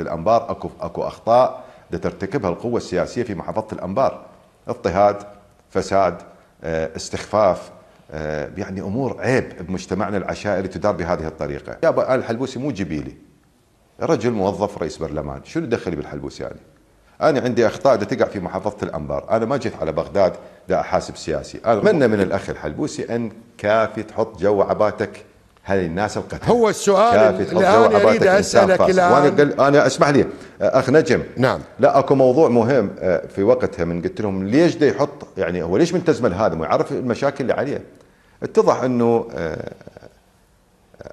الانبار اكو اكو اخطاء ترتكبها القوه السياسيه في محافظه الانبار اضطهاد فساد آه، استخفاف آه، يعني امور عيب بمجتمعنا العشائري تدار بهذه الطريقه يا ابو الحلبوسي مو جبيلي رجل موظف رئيس برلمان شنو دخلي بالحلبوسي يعني انا عندي اخطاء دا تقع في محافظه الانبار انا ما جيت على بغداد دا احاسب سياسي انا اتمنى من الاخ الحلبوسي ان كافي تحط جو عباتك هذه الناس القتلة هو السؤال الآن أريد أسألك الآن قل... أنا اسمح لي أخ نجم نعم لا أكو موضوع مهم آه، في وقتها من قلت لهم ليش ده يحط يعني هو ليش هذا ما يعرف المشاكل اللي عليه اتضح أنه آه،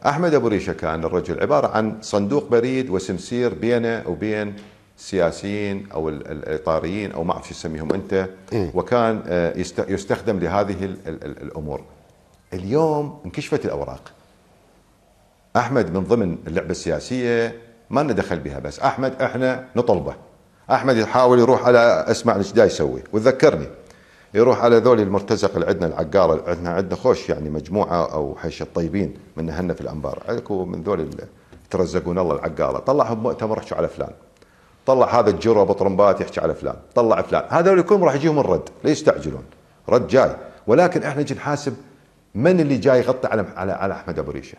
أحمد أبو ريشة كان الرجل عبارة عن صندوق بريد وسمسير بينه وبين السياسيين او الاطاريين او ما اعرف شو تسميهم انت إيه. وكان آه، يستخدم لهذه الامور اليوم انكشفت الاوراق احمد من ضمن اللعبه السياسيه ما لنا دخل بها بس احمد احنا نطلبه احمد يحاول يروح على اسمع ايش دا يسوي وتذكرني يروح على ذول المرتزق اللي عندنا العقاره عندنا عندنا خوش يعني مجموعه او حش الطيبين من اهلنا في الانبار اكو من ذول اللي ترزقون الله العقاره طلعهم مؤتمر يحكوا على فلان طلع هذا الجرو طرمبات يحكي على فلان طلع فلان هذول كلهم راح يجيهم الرد لا يستعجلون رد جاي ولكن احنا نجي نحاسب من اللي جاي يغطي على على احمد ابو ريشه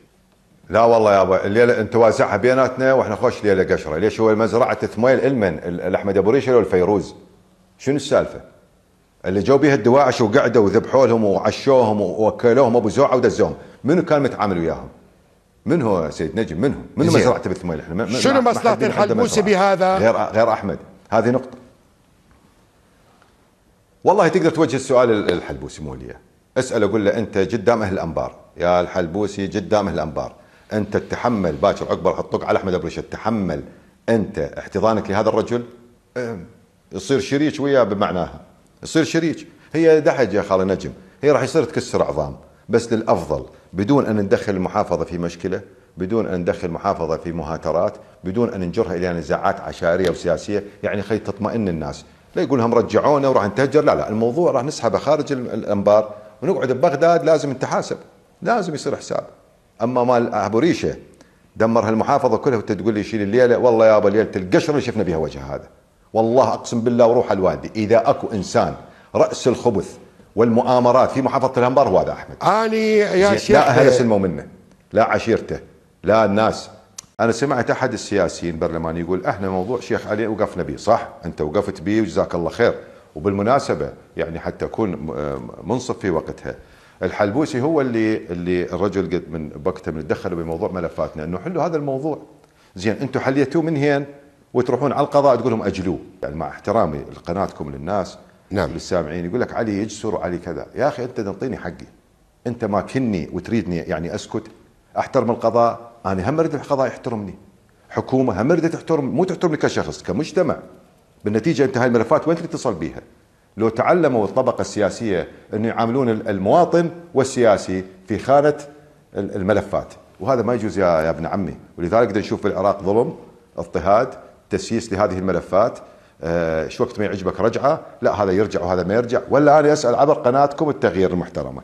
لا والله يابا الليله انت وازعها بيناتنا واحنا خوش ليله قشره ليش هو مزرعه ثميل المن الاحمد ابو ريشه والفيروز شنو السالفه؟ اللي جو بيها الدواعش وقعدوا وذبحوا لهم وعشوهم ووكلوهم ابو زوعه ودزوهم منو كان متعامل وياهم؟ من هو سيد نجم منه؟ من مزرعه ابو ثميل احنا شنو مصلحه الحلبوسي بهذا؟ غير غير احمد هذه نقطه والله تقدر توجه السؤال للحلبوسي مو لي اسال اقول له انت قدام اهل الانبار يا الحلبوسي قدام اهل الانبار انت تتحمل باكر عقب حطوك على احمد ابو رشيد تحمل انت احتضانك لهذا الرجل يصير شريك وياه بمعناها يصير شريك هي دحج يا خالي نجم هي راح يصير تكسر عظام بس للافضل بدون ان ندخل المحافظه في مشكله بدون ان ندخل المحافظه في مهاترات بدون ان نجرها الى نزاعات عشائريه وسياسيه يعني خلي تطمئن الناس لا يقول لهم رجعونا وراح نتهجر لا لا الموضوع راح نسحبه خارج الانبار ونقعد ببغداد لازم نتحاسب لازم يصير حساب اما مال ابو ريشه دمر هالمحافظه كلها وانت تقول لي شيل الليله والله يا ابو ليله القشر اللي شفنا بها وجه هذا والله اقسم بالله وروح الوادي اذا اكو انسان راس الخبث والمؤامرات في محافظه الانبار هو هذا احمد اني يا شيخ لا اهله سلموا منه لا عشيرته لا الناس انا سمعت احد السياسيين برلماني يقول احنا موضوع شيخ علي وقفنا به صح انت وقفت به وجزاك الله خير وبالمناسبه يعني حتى اكون آه، منصف في وقتها الحلبوسي هو اللي اللي الرجل قد من بكته من تدخل بموضوع ملفاتنا انه حلوا هذا الموضوع زين انتم حليتوه من هين وتروحون على القضاء تقول لهم اجلوه يعني مع احترامي لقناتكم للناس نعم للسامعين يقول لك علي يجسر وعلي كذا يا اخي انت تنطيني حقي انت ما كني وتريدني يعني اسكت احترم القضاء انا هم اريد القضاء يحترمني حكومه هم اريد تحترم مو تحترمني كشخص كمجتمع بالنتيجه انت هاي الملفات وين تتصل بيها لو تعلموا الطبقة السياسية أن يعاملون المواطن والسياسي في خانة الملفات وهذا ما يجوز يا, يا ابن عمي ولذلك نشوف في العراق ظلم اضطهاد تسييس لهذه الملفات ايش آه، وقت ما يعجبك رجعه لا هذا يرجع وهذا ما يرجع ولا انا اسال عبر قناتكم التغيير المحترمه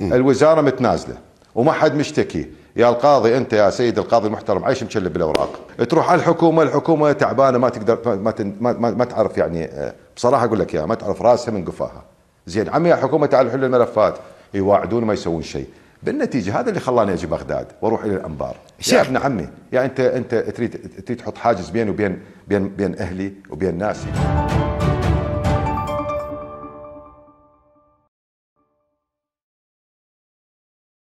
م. الوزاره متنازله وما حد مشتكي يا القاضي انت يا سيد القاضي المحترم عايش مشلب بالاوراق تروح على الحكومه الحكومه تعبانه ما تقدر ما ما, ما تعرف يعني آه، بصراحه اقول لك يا ما تعرف راسها من قفاها زين عمي يا حكومه تعال حل الملفات يواعدون ما يسوون شيء بالنتيجه هذا اللي خلاني اجي بغداد واروح الى الانبار يا ابن عمي يعني انت انت تريد تريد تحط حاجز بيني وبين بين بين اهلي وبين ناسي